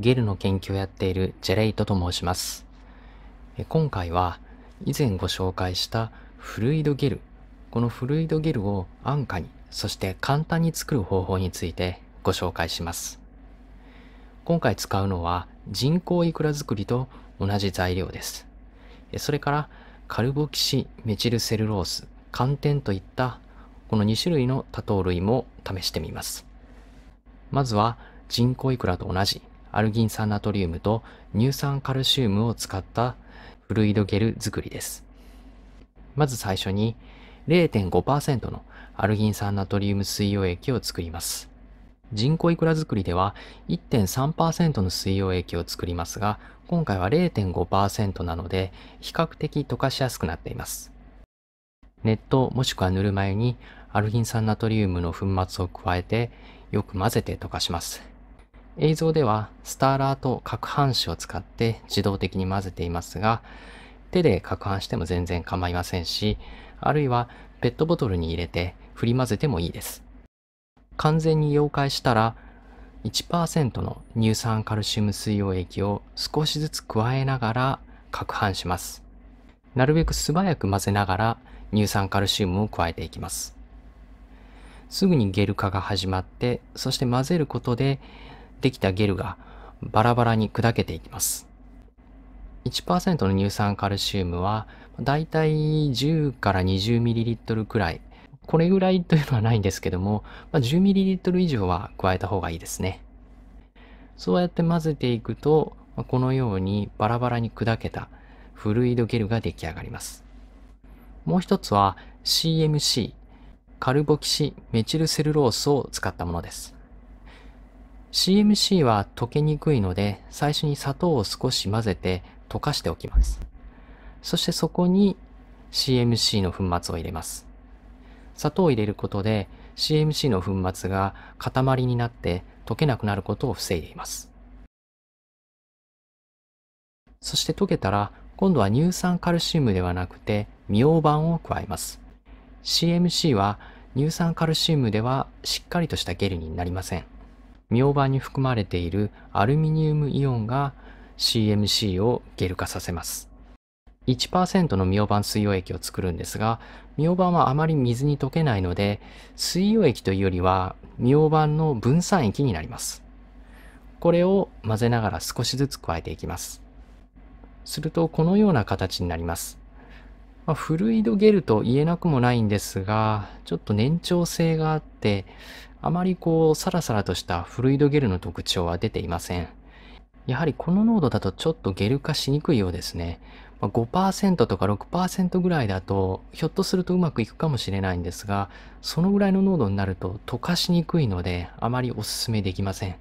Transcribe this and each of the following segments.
ゲルの研究をやっているジェレイトと申します。今回は以前ご紹介したフルイドゲル、このフルイドゲルを安価に、そして簡単に作る方法についてご紹介します。今回使うのは人工イクラ作りと同じ材料です。それからカルボキシメチルセルロース、寒天といったこの2種類の多糖類も試してみます。まずは人工イクラと同じアルギン酸ナトリウムと乳酸カルシウムを使ったフルイドゲル作りです。まず最初に0.5%のアルギン酸ナトリウム水溶液を作ります。人工いくら作りでは1.3%の水溶液を作りますが、今回は0.5%なので比較的溶かしやすくなっています。熱湯もしくはぬるま湯にアルギン酸ナトリウムの粉末を加えてよく混ぜて溶かします。映像ではスターラーと攪拌紙を使って自動的に混ぜていますが、手で攪拌しても全然構いませんし、あるいはペットボトルに入れて振り混ぜてもいいです。完全に溶解したら、1%の乳酸カルシウム水溶液を少しずつ加えながら攪拌します。なるべく素早く混ぜながら乳酸カルシウムを加えていきます。すぐにゲル化が始まって、そして混ぜることでできたゲルがバラバラに砕けていきます。1%の乳酸カルシウムはだいたい10から 20ml くらい。これぐらいというのはないんですけども、まあ、10ml 以上は加えた方がいいですね。そうやって混ぜていくと、このようにバラバラに砕けたフルイドゲルが出来上がります。もう一つは CMC、カルボキシメチルセルロースを使ったものです。CMC は溶けにくいので、最初に砂糖を少し混ぜて溶かしておきます。そしてそこに CMC の粉末を入れます。砂糖を入れることで CMC の粉末が塊になって溶けなくなることを防いでいます。そして溶けたら今度は乳酸カルシウムではなくてミンを加えます。CMC は乳酸カルシウムではしっかりとしたゲルになりません。ミンに含まれているアルミニウムイオンが CMC をゲル化させます。1%のミオン水溶液を作るんですが、ミオンはあまり水に溶けないので、水溶液というよりはミオンの分散液になります。これを混ぜながら少しずつ加えていきます。するとこのような形になります。まあ、フルイドゲルと言えなくもないんですが、ちょっと粘長性があって、あまりこう、サラサラとしたフルイドゲルの特徴は出ていません。やはりこの濃度だとちょっとゲル化しにくいようですね。5%とか6%ぐらいだと、ひょっとするとうまくいくかもしれないんですが、そのぐらいの濃度になると溶かしにくいので、あまりおすすめできません。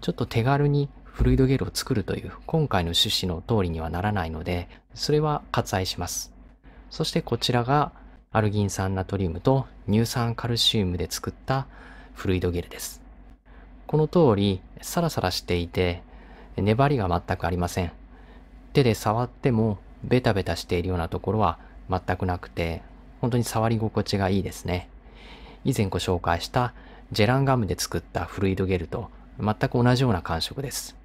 ちょっと手軽にフルイドゲルを作るという今回の趣旨の通りにはならないので、それは割愛します。そしてこちらがアルギン酸ナトリウムと乳酸カルシウムで作ったフルイドゲルです。この通り、サラサラしていて、粘りが全くありません。手で触っても、ベタベタしているようなところは全くなくて、本当に触り心地がいいですね。以前ご紹介したジェランガムで作ったフルイドゲルと全く同じような感触です。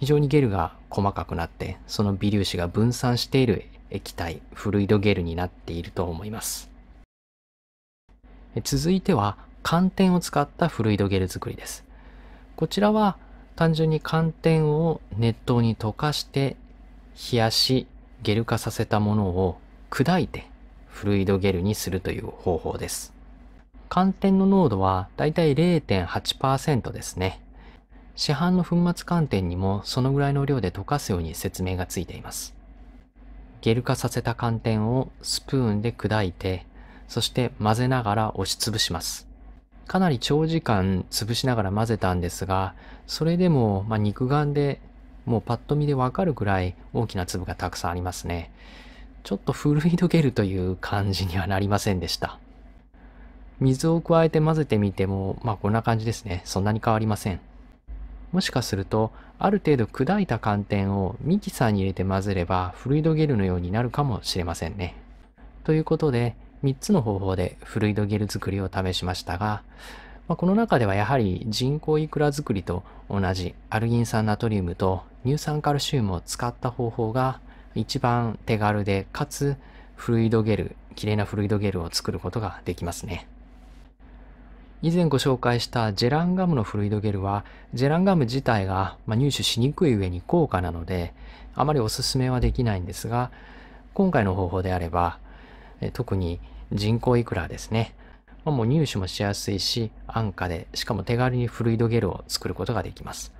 非常にゲルが細かくなって、その微粒子が分散している液体、フルイドゲルになっていると思います。続いては寒天を使ったフルイドゲル作りです。こちらは単純に寒天を熱湯に溶かして冷やしゲル化させたものを砕いてフルイドゲルにするという方法です。寒天の濃度はだいたい0.8%ですね。市販の粉末寒天にもそのぐらいの量で溶かすように説明がついています。ゲル化させた寒天をスプーンで砕いて、そして混ぜながら押しつぶします。かなり長時間潰しながら混ぜたんですが、それでも、ま肉眼でもうパッと見でわかるくらい大きな粒がたくさんありますね。ちょっとふるいどけるという感じにはなりませんでした。水を加えて混ぜてみても、まあこんな感じですね。そんなに変わりません。もしかすると、ある程度砕いた寒天をミキサーに入れて混ぜれば、フルイドゲルのようになるかもしれませんね。ということで、3つの方法でフルイドゲル作りを試しましたが、まあ、この中ではやはり人工イクラ作りと同じアルギン酸ナトリウムと乳酸カルシウムを使った方法が一番手軽でかつフルイドゲル、綺麗なフルイドゲルを作ることができますね。以前ご紹介したジェランガムのフルイドゲルは、ジェランガム自体が入手しにくい上に高価なので、あまりおすすめはできないんですが、今回の方法であれば、特に人工いくらですね。もう入手もしやすいし、安価で、しかも手軽にフルイドゲルを作ることができます。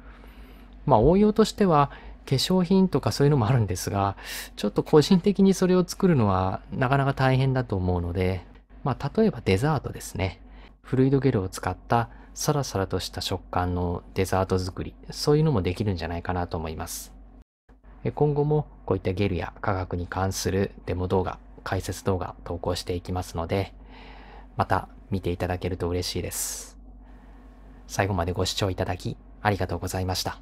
まあ応用としては、化粧品とかそういうのもあるんですが、ちょっと個人的にそれを作るのはなかなか大変だと思うので、まあ例えばデザートですね。フルイドゲルを使ったサラサラとした食感のデザート作り、そういうのもできるんじゃないかなと思います。今後もこういったゲルや科学に関するデモ動画、解説動画投稿していきますので、また見ていただけると嬉しいです。最後までご視聴いただきありがとうございました。